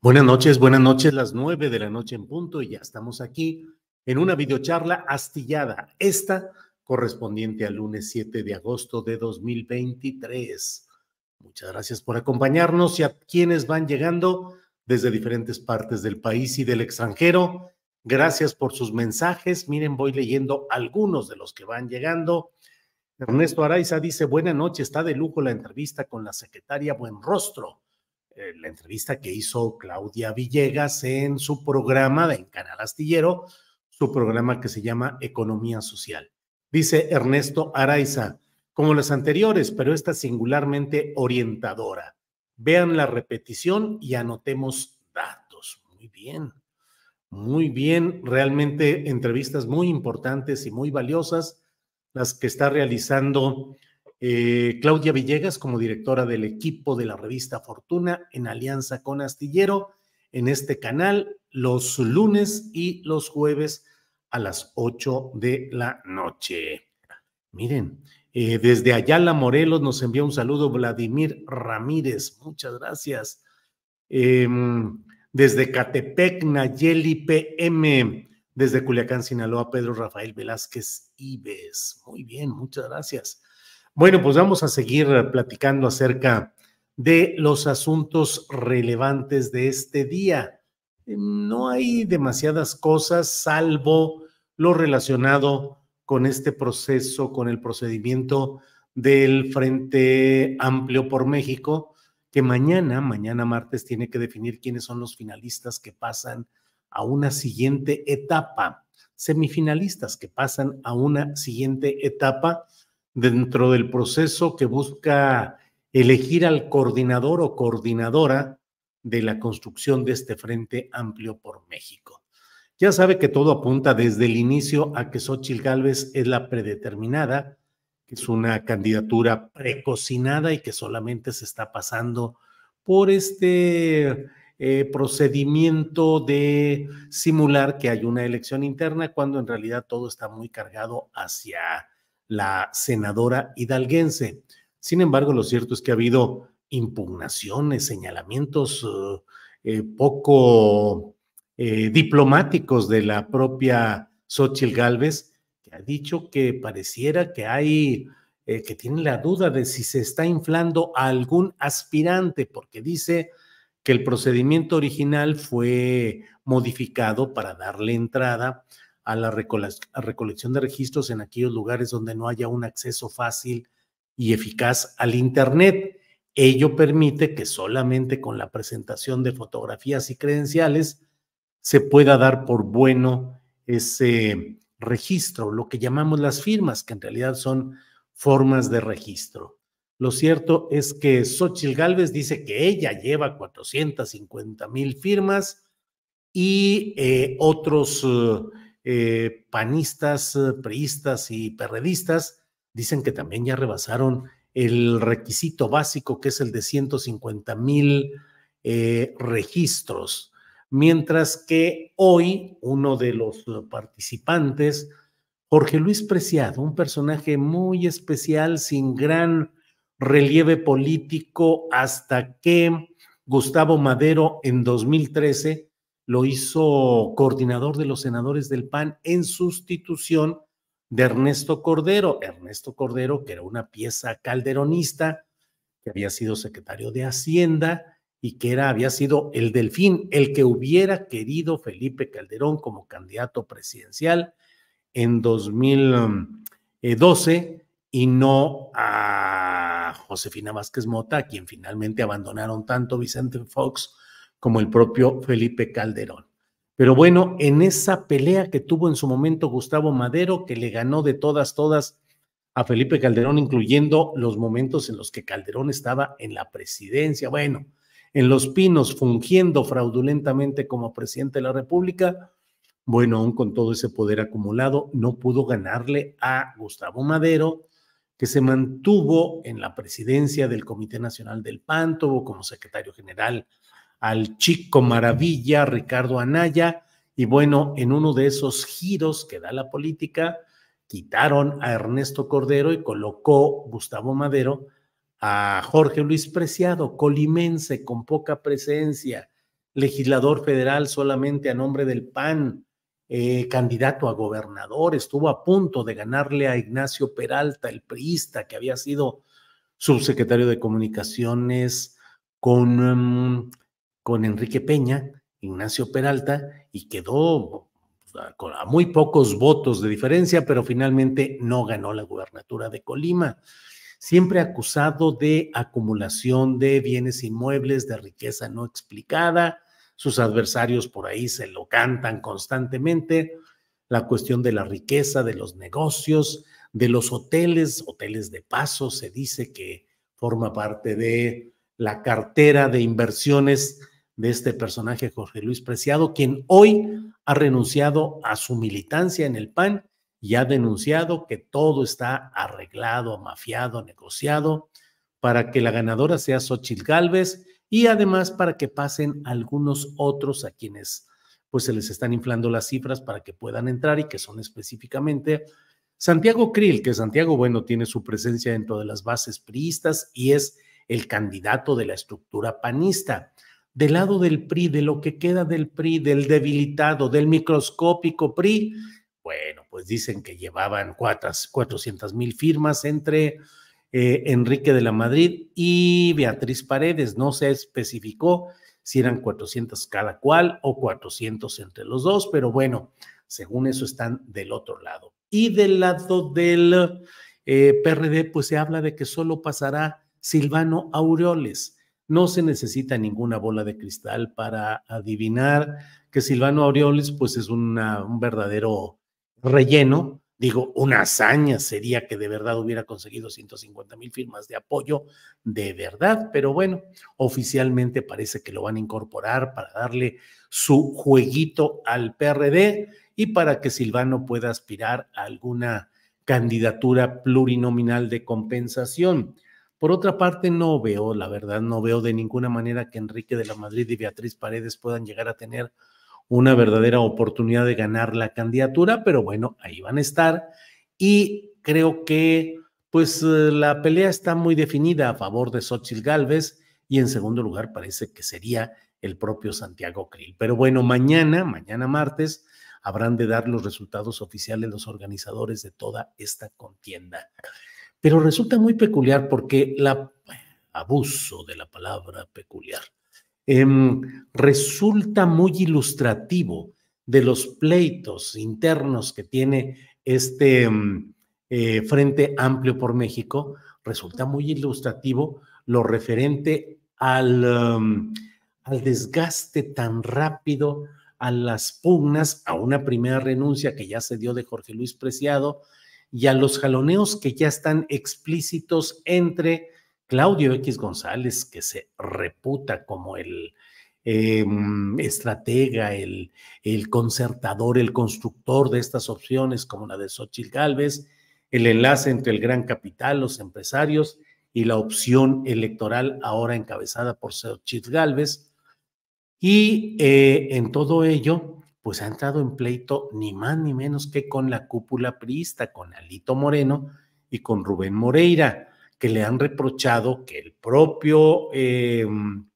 Buenas noches, buenas noches, las nueve de la noche en punto y ya estamos aquí en una videocharla astillada, esta correspondiente al lunes 7 de agosto de 2023. Muchas gracias por acompañarnos y a quienes van llegando desde diferentes partes del país y del extranjero. Gracias por sus mensajes. Miren, voy leyendo algunos de los que van llegando. Ernesto Araiza dice, buenas noche, está de lujo la entrevista con la secretaria Buenrostro eh, la entrevista que hizo Claudia Villegas en su programa en Canal Astillero, su programa que se llama Economía Social. Dice Ernesto Araiza, como las anteriores, pero esta singularmente orientadora. Vean la repetición y anotemos datos. Muy bien, muy bien, realmente entrevistas muy importantes y muy valiosas las que está realizando eh, Claudia Villegas como directora del equipo de la revista Fortuna en alianza con Astillero en este canal los lunes y los jueves a las 8 de la noche. Miren, eh, desde Ayala Morelos nos envía un saludo Vladimir Ramírez, muchas gracias. Em, desde Catepec, Nayeli PM, desde Culiacán, Sinaloa, Pedro Rafael Velázquez Ives. Muy bien, muchas gracias. Bueno, pues vamos a seguir platicando acerca de los asuntos relevantes de este día. Eh, no hay demasiadas cosas salvo lo relacionado con este proceso, con el procedimiento del Frente Amplio por México, que mañana, mañana martes, tiene que definir quiénes son los finalistas que pasan a una siguiente etapa, semifinalistas que pasan a una siguiente etapa dentro del proceso que busca elegir al coordinador o coordinadora de la construcción de este Frente Amplio por México. Ya sabe que todo apunta desde el inicio a que Xochitl Gálvez es la predeterminada, que es una candidatura precocinada y que solamente se está pasando por este eh, procedimiento de simular que hay una elección interna cuando en realidad todo está muy cargado hacia la senadora hidalguense. Sin embargo, lo cierto es que ha habido impugnaciones, señalamientos uh, eh, poco eh, diplomáticos de la propia Xochitl Gálvez, que ha dicho que pareciera que hay, eh, que tiene la duda de si se está inflando a algún aspirante, porque dice que el procedimiento original fue modificado para darle entrada a la recolección de registros en aquellos lugares donde no haya un acceso fácil y eficaz al Internet. Ello permite que solamente con la presentación de fotografías y credenciales se pueda dar por bueno ese registro, lo que llamamos las firmas, que en realidad son formas de registro. Lo cierto es que Xochitl Galvez dice que ella lleva 450 mil firmas y eh, otros eh, eh, panistas, eh, priistas y perredistas dicen que también ya rebasaron el requisito básico que es el de 150 mil eh, registros. Mientras que hoy uno de los participantes, Jorge Luis Preciado, un personaje muy especial, sin gran relieve político, hasta que Gustavo Madero en 2013 lo hizo coordinador de los senadores del PAN en sustitución de Ernesto Cordero. Ernesto Cordero, que era una pieza calderonista, que había sido secretario de Hacienda y que era, había sido el delfín, el que hubiera querido Felipe Calderón como candidato presidencial en 2012 eh, y no a Josefina Vázquez Mota, a quien finalmente abandonaron tanto Vicente Fox como el propio Felipe Calderón. Pero bueno, en esa pelea que tuvo en su momento Gustavo Madero, que le ganó de todas, todas a Felipe Calderón, incluyendo los momentos en los que Calderón estaba en la presidencia, bueno, en los pinos, fungiendo fraudulentamente como presidente de la República, bueno, aún con todo ese poder acumulado, no pudo ganarle a Gustavo Madero, que se mantuvo en la presidencia del Comité Nacional del PAN, como secretario general al chico maravilla Ricardo Anaya. Y bueno, en uno de esos giros que da la política, quitaron a Ernesto Cordero y colocó Gustavo Madero a Jorge Luis Preciado, colimense con poca presencia, legislador federal solamente a nombre del PAN, eh, candidato a gobernador, estuvo a punto de ganarle a Ignacio Peralta, el priista que había sido subsecretario de Comunicaciones con mm, con Enrique Peña, Ignacio Peralta, y quedó a muy pocos votos de diferencia, pero finalmente no ganó la gubernatura de Colima. Siempre acusado de acumulación de bienes inmuebles, de riqueza no explicada, sus adversarios por ahí se lo cantan constantemente, la cuestión de la riqueza, de los negocios, de los hoteles, hoteles de paso, se dice que forma parte de la cartera de inversiones de este personaje, Jorge Luis Preciado, quien hoy ha renunciado a su militancia en el PAN y ha denunciado que todo está arreglado, mafiado, negociado, para que la ganadora sea Xochitl Galvez y además para que pasen algunos otros a quienes pues se les están inflando las cifras para que puedan entrar y que son específicamente Santiago Krill, que Santiago, bueno, tiene su presencia dentro de las bases priistas y es el candidato de la estructura panista del lado del PRI, de lo que queda del PRI, del debilitado, del microscópico PRI, bueno, pues dicen que llevaban 400 mil firmas entre eh, Enrique de la Madrid y Beatriz Paredes. No se especificó si eran 400 cada cual o 400 entre los dos, pero bueno, según eso están del otro lado. Y del lado del eh, PRD, pues se habla de que solo pasará Silvano Aureoles no se necesita ninguna bola de cristal para adivinar que Silvano Aureoles pues es una, un verdadero relleno. Digo, una hazaña sería que de verdad hubiera conseguido 150 mil firmas de apoyo, de verdad, pero bueno, oficialmente parece que lo van a incorporar para darle su jueguito al PRD y para que Silvano pueda aspirar a alguna candidatura plurinominal de compensación. Por otra parte, no veo, la verdad, no veo de ninguna manera que Enrique de la Madrid y Beatriz Paredes puedan llegar a tener una verdadera oportunidad de ganar la candidatura, pero bueno, ahí van a estar. Y creo que pues eh, la pelea está muy definida a favor de Xochitl Gálvez y en segundo lugar parece que sería el propio Santiago Krill. Pero bueno, mañana, mañana martes, habrán de dar los resultados oficiales los organizadores de toda esta contienda. Pero resulta muy peculiar porque la abuso de la palabra peculiar. Em, resulta muy ilustrativo de los pleitos internos que tiene este em, eh, Frente Amplio por México, resulta muy ilustrativo lo referente al, em, al desgaste tan rápido, a las pugnas, a una primera renuncia que ya se dio de Jorge Luis Preciado, y a los jaloneos que ya están explícitos entre Claudio X González, que se reputa como el em, estratega, el, concertador, el constructor de estas opciones, como la de Xochitl Galvez, el enlace entre el gran capital, los empresarios y la opción electoral ahora encabezada por Xochitl Galvez, Y eh, en todo ello, pues ha entrado en pleito ni más ni menos que con la cúpula priista, con Alito Moreno y con Rubén Moreira, que le han reprochado que el propio em,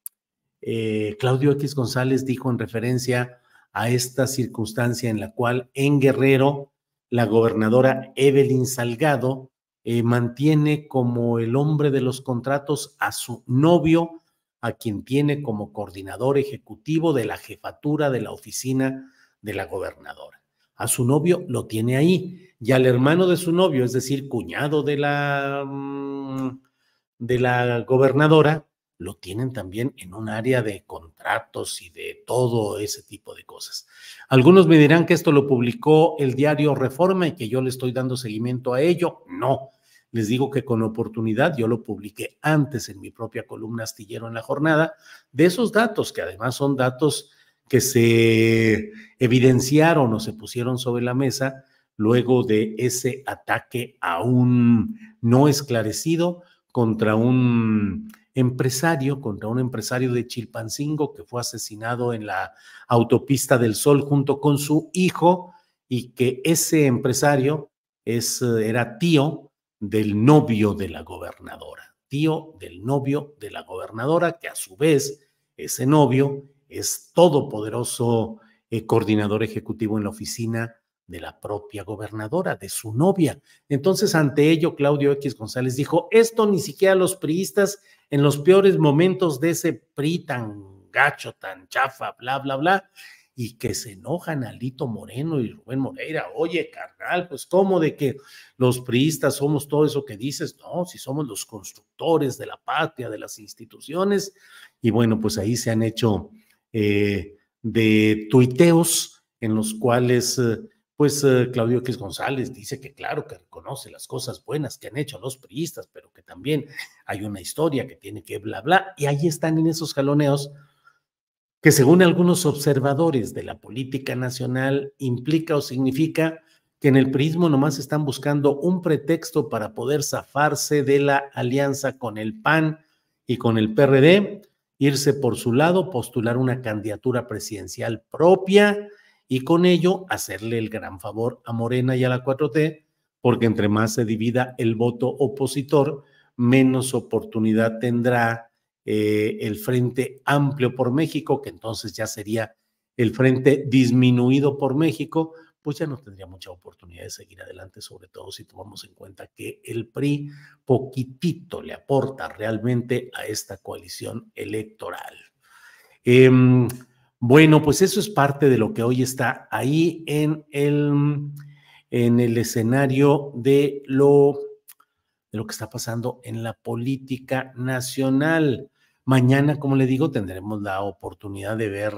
eh, Claudio X González dijo en referencia a esta circunstancia en la cual en Guerrero la gobernadora Evelyn Salgado eh, mantiene como el hombre de los contratos a su novio a quien tiene como coordinador ejecutivo de la jefatura de la oficina de la gobernadora. A su novio lo tiene ahí y al hermano de su novio, es decir, cuñado de la, mm, de la gobernadora, lo tienen también en un área de contratos y de todo ese tipo de cosas. Algunos me dirán que esto lo publicó el diario Reforma y que yo le estoy dando seguimiento a ello. No, les digo que con oportunidad yo lo publiqué antes en mi propia columna astillero en la jornada, de esos datos, que además son datos que se evidenciaron o se pusieron sobre la mesa luego de ese ataque aún no esclarecido contra un empresario, contra un empresario de Chilpancingo que fue asesinado en la autopista del Sol junto con su hijo y que ese empresario es, eh, era tío del novio de la gobernadora, tío del novio de la gobernadora, que a su vez, ese novio es todopoderoso eh, coordinador ejecutivo en la oficina de la propia gobernadora, de su novia. Entonces, ante ello, Claudio X González dijo, esto ni siquiera los priistas en los peores momentos de ese PRI tan gacho, tan chafa, bla, bla, bla, y que se enojan Lito Moreno y Rubén Moreira. Oye, carnal, pues cómo de que los priistas somos todo eso que dices, no, si somos los constructores de la patria, de las instituciones. Y bueno, pues ahí se han hecho eh, de tuiteos en los cuales... Eh, pues eh, Claudio X González dice que claro que reconoce las cosas buenas que han hecho los priistas, pero que también hay una historia que tiene que bla bla y ahí están en esos jaloneos que según algunos observadores de la política nacional implica o significa que en el prismo nomás están buscando un pretexto para poder zafarse de la alianza con el PAN y con el PRD, irse por su lado, postular una candidatura presidencial propia y con ello hacerle el gran favor a Morena y a la 4T, porque entre más se divida el voto opositor, menos oportunidad tendrá eh, el Frente Amplio por México, que entonces ya sería el Frente Disminuido por México, pues ya no tendría mucha oportunidad de seguir adelante, sobre todo si tomamos en cuenta que el PRI poquitito le aporta realmente a esta coalición electoral. Em, bueno, pues eso es parte de lo que hoy está ahí en el, en el escenario de lo, de lo que está pasando en la política nacional. Mañana, como le digo, tendremos la oportunidad de ver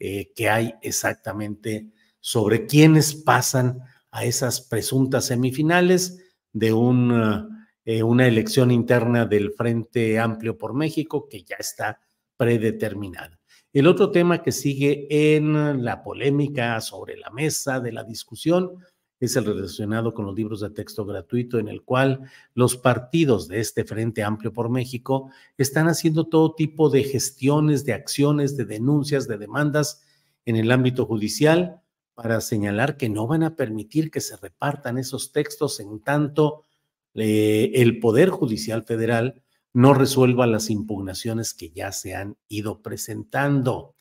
eh, qué hay exactamente sobre quiénes pasan a esas presuntas semifinales de ah, eh, una elección interna del Frente Amplio por México que ya está predeterminada. El otro tema que sigue en la polémica sobre la mesa de la discusión es el relacionado con los libros de texto gratuito, en el cual los partidos de este Frente Amplio por México están haciendo todo tipo de gestiones, de acciones, de denuncias, de demandas en el ámbito judicial para señalar que no van a permitir que se repartan esos textos en tanto eh, el Poder Judicial Federal no resuelva las impugnaciones que ya se han ido presentando.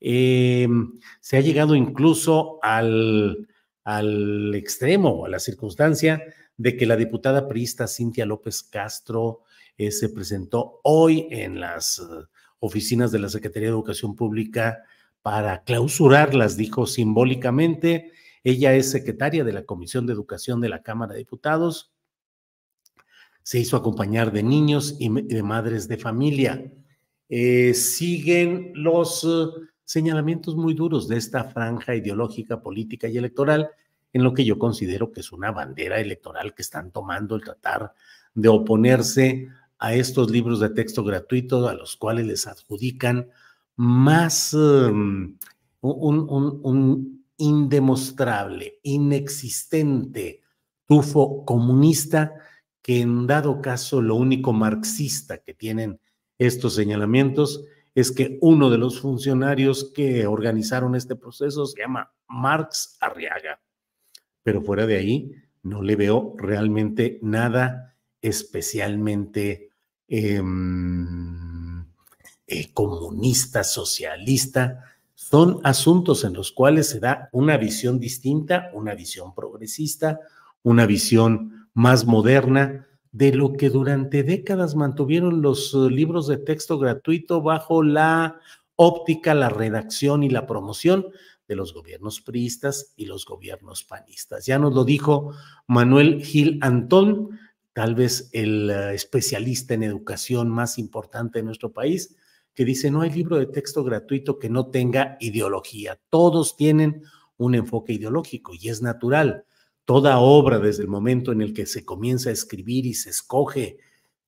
Em, se ha llegado incluso al, al extremo a la circunstancia de que la diputada priista Cintia López Castro eh, se presentó hoy en las eh, oficinas de la Secretaría de Educación Pública para clausurarlas, dijo simbólicamente. Ella es secretaria de la Comisión de Educación de la Cámara de Diputados. Se hizo acompañar de niños y de madres de familia. Eh, siguen los señalamientos muy duros de esta franja ideológica, política y electoral, en lo que yo considero que es una bandera electoral que están tomando el tratar de oponerse a estos libros de texto gratuito a los cuales les adjudican más em, un, un, indemostrable, inexistente tufo comunista que en dado caso lo único marxista que tienen estos señalamientos es que uno de los funcionarios que organizaron este proceso se llama Marx Arriaga. Pero fuera de ahí, no le veo realmente nada especialmente em, eh, comunista, socialista. Son asuntos en los cuales se da una visión distinta, una visión progresista, una visión más moderna, de lo que durante décadas mantuvieron los eh, libros de texto gratuito bajo la óptica, la redacción y la promoción de los gobiernos priistas y los gobiernos panistas. Ya nos lo dijo Manuel Gil Antón, tal vez el eh, especialista en educación más importante de nuestro país, que dice, no hay libro de texto gratuito que no tenga ideología. Todos tienen un enfoque ideológico y es natural. Toda obra desde el momento en el que se comienza a escribir y se escoge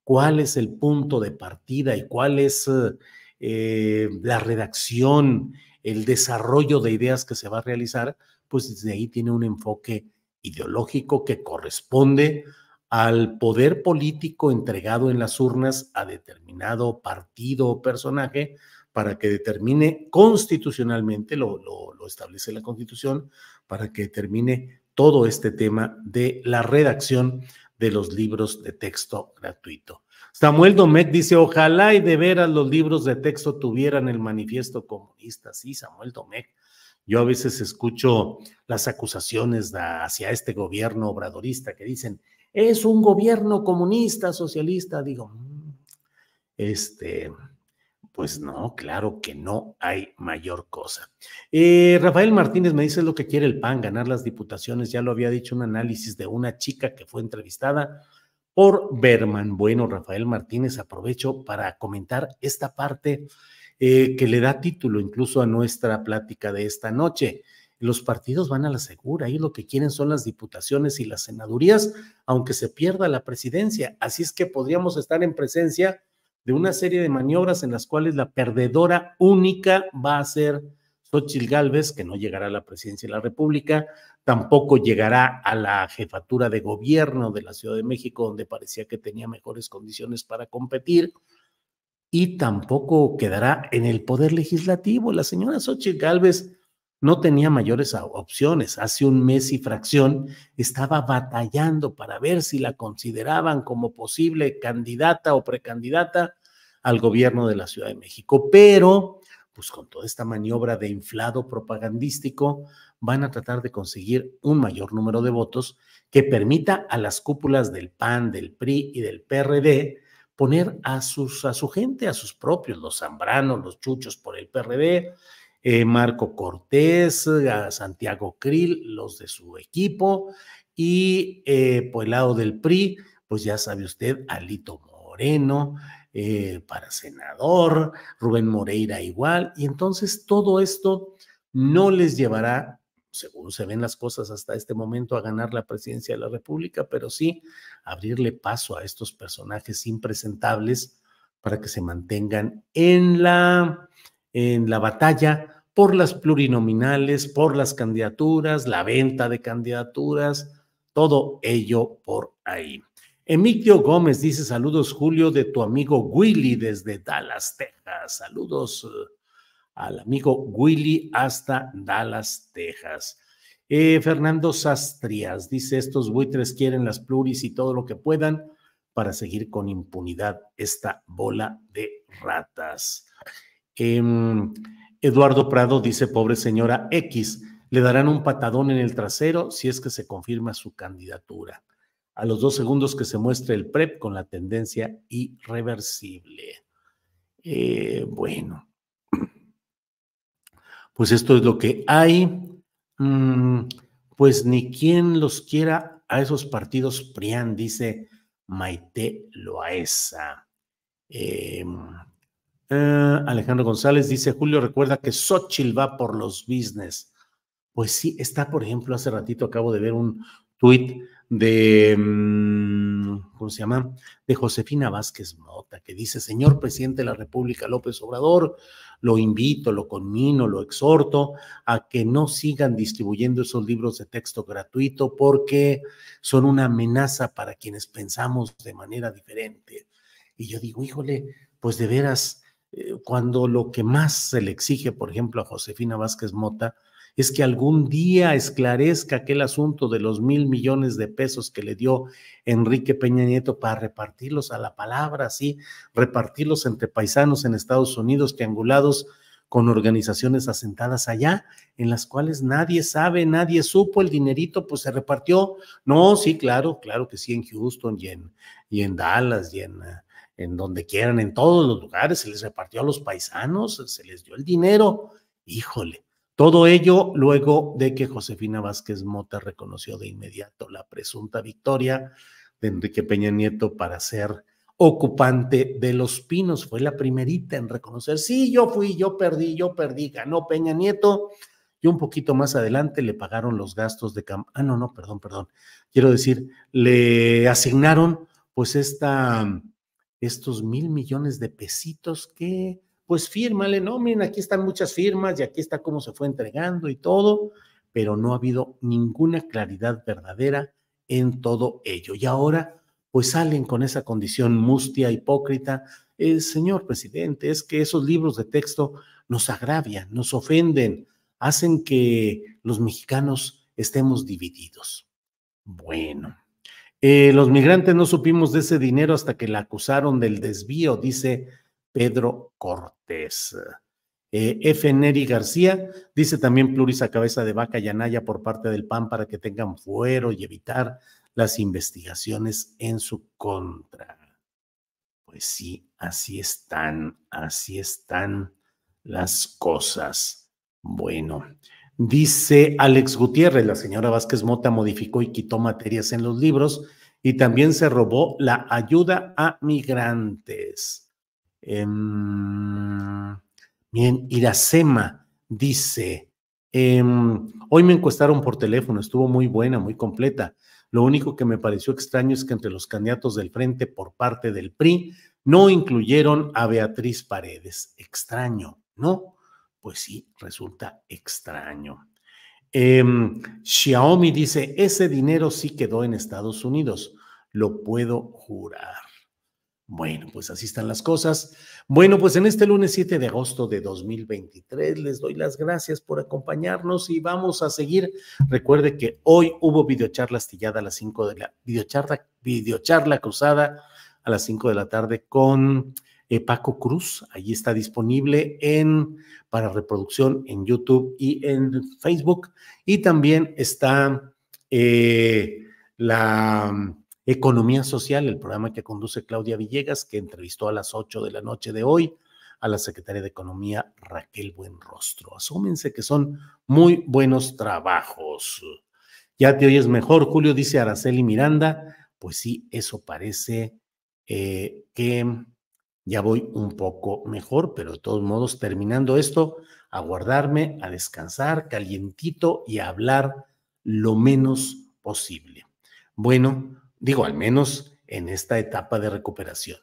cuál es el punto de partida y cuál es eh, eh, la redacción, el desarrollo de ideas que se va a realizar, pues desde ahí tiene un enfoque ideológico que corresponde al poder político entregado en las urnas a determinado partido o personaje para que determine constitucionalmente, lo, lo, establece la constitución, para que determine todo este tema de la redacción de los libros de texto gratuito. Samuel Domecq dice, ojalá y de veras los libros de texto tuvieran el manifiesto comunista. Sí, Samuel Domecq. Yo a veces escucho las acusaciones hacia este gobierno obradorista que dicen, es un gobierno comunista, socialista. Digo, mm, este, pues no, claro que no hay mayor cosa. Eh, Rafael Martínez me dice lo que quiere el PAN, ganar las diputaciones. Ya lo había dicho un análisis de una chica que fue entrevistada por Berman. Bueno, Rafael Martínez, aprovecho para comentar esta parte eh, que le da título incluso a nuestra plática de esta noche. Los partidos van a la segura, y lo que quieren son las diputaciones y las senadurías, aunque se pierda la presidencia. Así es que podríamos estar en presencia de una serie de maniobras en las cuales la perdedora única va a ser Xochitl Gálvez, que no llegará a la presidencia de la República, tampoco llegará a la jefatura de gobierno de la Ciudad de México, donde parecía que tenía mejores condiciones para competir, y tampoco quedará en el poder legislativo. La señora Xochitl Gálvez no tenía mayores opciones. Hace un mes y fracción estaba batallando para ver si la consideraban como posible candidata o precandidata al gobierno de la Ciudad de México. Pero, pues con toda esta maniobra de inflado propagandístico, van a tratar de conseguir un mayor número de votos que permita a las cúpulas del PAN, del PRI y del PRD poner a, sus, a su gente, a sus propios, los Zambranos, los Chuchos por el PRD, eh, Marco Cortés, Santiago Krill, los de su equipo, y eh, por el lado del PRI, pues ya sabe usted, Alito Moreno, para senador, Rubén Moreira igual, y entonces todo esto no les llevará, según se ven las cosas hasta este momento, a ganar la presidencia de la República, pero sí abrirle paso a estos personajes impresentables para que se mantengan en la, en la batalla por las plurinominales, por las candidaturas, la venta de candidaturas, todo ello por ahí. Emilio Gómez dice saludos Julio de tu amigo Willy desde Dallas, Texas. Saludos eh, al amigo Willy hasta Dallas, Texas. Eh, Fernando Sastrias dice estos buitres quieren las pluris y todo lo que puedan para seguir con impunidad esta bola de ratas. Em, Eduardo Prado dice pobre señora X, le darán un patadón en el trasero si es que se confirma su candidatura a los dos segundos que se muestre el PREP con la tendencia irreversible. Eh, bueno, pues esto es lo que hay. Mm, pues ni quien los quiera a esos partidos PRIAN, dice Maite Loaesa. Em, eh, Alejandro González dice, Julio, recuerda que Xochitl va por los business. Pues sí, está, por ejemplo, hace ratito acabo de ver un tweet de, mm, ¿cómo se llama? De Josefina Vázquez Mota, que dice, señor presidente de la República López Obrador, lo invito, lo conmino, lo exhorto a que no sigan distribuyendo esos libros de texto gratuito porque son una amenaza para quienes pensamos de manera diferente. Y yo digo, híjole, pues de veras, eh, cuando lo que más se le exige, por ejemplo, a Josefina Vázquez Mota, es que algún día esclarezca aquel asunto de los mil millones de pesos que le dio Enrique Peña Nieto para repartirlos a la palabra, así, repartirlos entre paisanos en Estados Unidos, triangulados con organizaciones asentadas allá, en las cuales nadie sabe, nadie supo, el dinerito pues se repartió. No, sí, claro, claro que sí, en Houston y en, y en Dallas y en, eh, en donde quieran, en todos los lugares, se les repartió a los paisanos, se les dio el dinero. Híjole, todo ello luego de que Josefina Vázquez Mota reconoció de inmediato la presunta victoria de Enrique Peña Nieto para ser ocupante de Los Pinos. Fue la primerita en reconocer, sí, yo fui, yo perdí, yo perdí, ganó Peña Nieto. Y un poquito más adelante le pagaron los gastos de campaña. Ah, no, no, perdón, perdón. Quiero decir, le asignaron pues esta, estos mil millones de pesitos que pues fírmale, no, miren, aquí están muchas firmas y aquí está cómo se fue entregando y todo, pero no ha habido ninguna claridad verdadera en todo ello. Y ahora, pues salen con esa condición mustia, hipócrita, eh, señor presidente, es que esos libros de texto nos agravian, nos ofenden, hacen que los mexicanos estemos divididos. Bueno, eh, los migrantes no supimos de ese dinero hasta que la acusaron del desvío, dice Pedro Cortés. Eh, F. Neri García dice también pluris a cabeza de vaca y anaya por parte del PAN para que tengan fuero y evitar las investigaciones en su contra. Pues sí, así están, así están las cosas. Bueno, dice Alex Gutiérrez, la señora Vázquez Mota modificó y quitó materias en los libros y también se robó la ayuda a migrantes. Em, bien, Iracema dice, em, hoy me encuestaron por teléfono, estuvo muy buena, muy completa. Lo único que me pareció extraño es que entre los candidatos del frente por parte del PRI no incluyeron a Beatriz Paredes. Extraño, ¿no? Pues sí, resulta extraño. Em, Xiaomi dice, ese dinero sí quedó en Estados Unidos, lo puedo jurar. Bueno, pues así están las cosas. Bueno, pues en este lunes 7 de agosto de 2023 les doy las gracias por acompañarnos y vamos a seguir. Recuerde que hoy hubo videocharla astillada a las 5 de la videocharla, videocharla cruzada a las 5 de la tarde con eh, Paco Cruz. Allí está disponible en para reproducción en YouTube y en Facebook. Y también está eh, la Economía Social, el programa que conduce Claudia Villegas, que entrevistó a las ocho de la noche de hoy a la secretaria de Economía Raquel Buenrostro. Asúmense que son muy buenos trabajos. Ya te oyes mejor, Julio, dice Araceli Miranda. Pues sí, eso parece eh, que ya voy un poco mejor, pero de todos modos, terminando esto, aguardarme a descansar calientito y a hablar lo menos posible. Bueno, Digo, al menos en esta etapa de recuperación.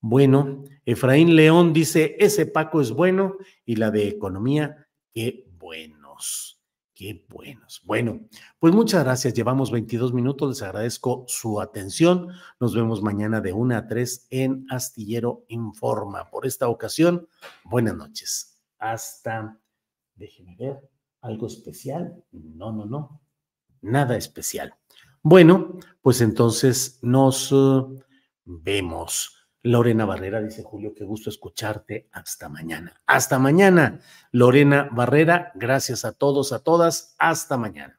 Bueno, Efraín León dice, ese Paco es bueno y la de economía, qué buenos, qué buenos. Bueno, pues muchas gracias. Llevamos 22 minutos. Les agradezco su atención. Nos vemos mañana de 1 a 3 en Astillero Informa. Por esta ocasión, buenas noches. Hasta, déjenme ver, algo especial. No, no, no. Nada especial. Bueno, pues entonces nos uh, vemos. Lorena Barrera dice, Julio, qué gusto escucharte. Hasta mañana. Hasta mañana, Lorena Barrera. Gracias a todos, a todas. Hasta mañana.